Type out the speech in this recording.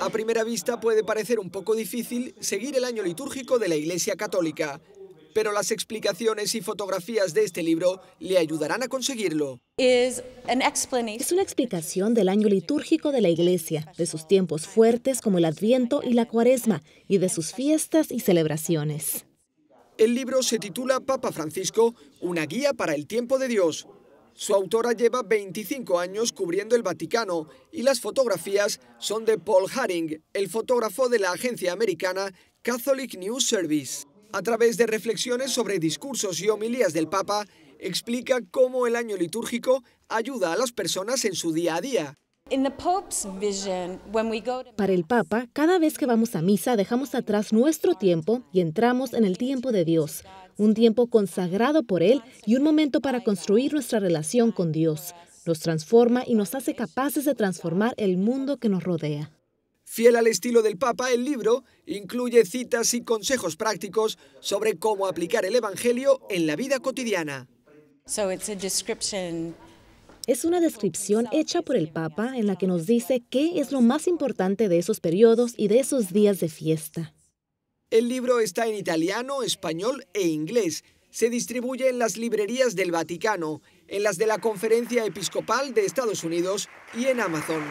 A primera vista puede parecer un poco difícil seguir el año litúrgico de la Iglesia Católica, pero las explicaciones y fotografías de este libro le ayudarán a conseguirlo. Es una explicación del año litúrgico de la Iglesia, de sus tiempos fuertes como el Adviento y la Cuaresma, y de sus fiestas y celebraciones. El libro se titula Papa Francisco, una guía para el tiempo de Dios, su autora lleva 25 años cubriendo el Vaticano y las fotografías son de Paul Haring, el fotógrafo de la agencia americana Catholic News Service. A través de reflexiones sobre discursos y homilías del Papa, explica cómo el año litúrgico ayuda a las personas en su día a día. Para el Papa, cada vez que vamos a misa dejamos atrás nuestro tiempo y entramos en el tiempo de Dios un tiempo consagrado por Él y un momento para construir nuestra relación con Dios. Nos transforma y nos hace capaces de transformar el mundo que nos rodea. Fiel al estilo del Papa, el libro incluye citas y consejos prácticos sobre cómo aplicar el Evangelio en la vida cotidiana. es una descripción hecha por el Papa en la que nos dice qué es lo más importante de esos periodos y de esos días de fiesta. El libro está en italiano, español e inglés. Se distribuye en las librerías del Vaticano, en las de la Conferencia Episcopal de Estados Unidos y en Amazon.